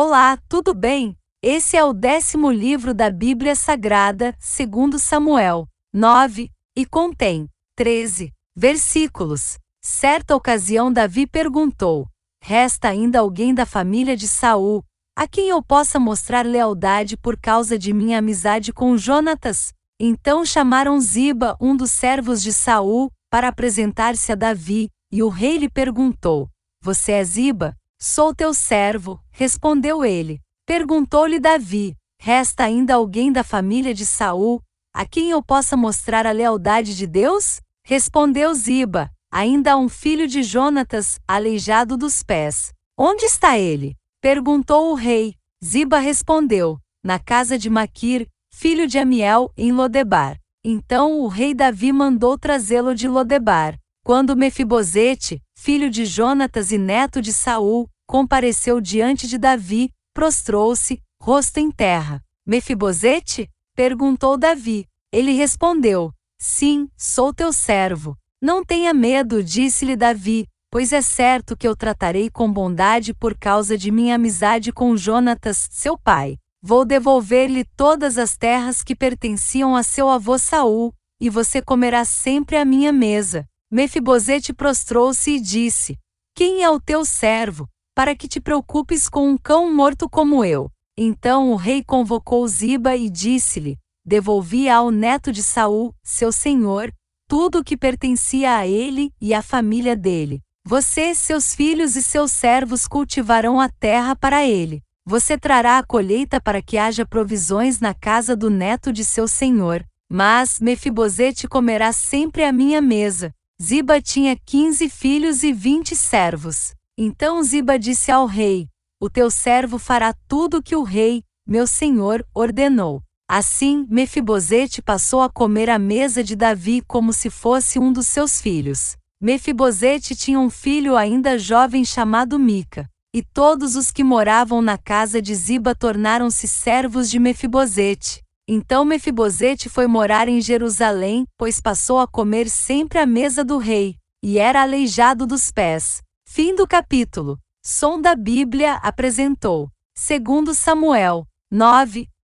Olá, tudo bem? Esse é o décimo livro da Bíblia Sagrada, segundo Samuel 9, e contém 13 versículos. Certa ocasião Davi perguntou: Resta ainda alguém da família de Saul, a quem eu possa mostrar lealdade por causa de minha amizade com Jonatas? Então chamaram Ziba, um dos servos de Saul, para apresentar-se a Davi, e o rei lhe perguntou: Você é Ziba? Sou teu servo, respondeu ele. Perguntou-lhe Davi: Resta ainda alguém da família de Saul, a quem eu possa mostrar a lealdade de Deus? Respondeu Ziba: Ainda há um filho de Jonatas, aleijado dos pés. Onde está ele? Perguntou o rei. Ziba respondeu: Na casa de Maquir, filho de Amiel, em Lodebar. Então o rei Davi mandou trazê-lo de Lodebar. Quando Mefibosete, filho de Jonatas e neto de Saul, compareceu diante de Davi, prostrou-se, rosto em terra. Mefibosete? perguntou Davi. Ele respondeu: Sim, sou teu servo. Não tenha medo, disse-lhe Davi, pois é certo que eu tratarei com bondade por causa de minha amizade com Jonatas, seu pai. Vou devolver-lhe todas as terras que pertenciam a seu avô Saul, e você comerá sempre à minha mesa. Mefibosete prostrou-se e disse: Quem é o teu servo, para que te preocupes com um cão morto como eu? Então o rei convocou Ziba e disse-lhe: Devolvi ao neto de Saul, seu senhor, tudo o que pertencia a ele e à família dele. Você, seus filhos e seus servos cultivarão a terra para ele. Você trará a colheita para que haja provisões na casa do neto de seu senhor. Mas Mefibosete comerá sempre a minha mesa, Ziba tinha quinze filhos e vinte servos. Então Ziba disse ao rei: O teu servo fará tudo o que o rei, meu senhor, ordenou. Assim, Mefibosete passou a comer à mesa de Davi como se fosse um dos seus filhos. Mefibosete tinha um filho ainda jovem chamado Mica, e todos os que moravam na casa de Ziba tornaram-se servos de Mefibosete. Então Mefibosete foi morar em Jerusalém, pois passou a comer sempre à mesa do rei, e era aleijado dos pés. Fim do capítulo. Som da Bíblia apresentou. Segundo Samuel 9,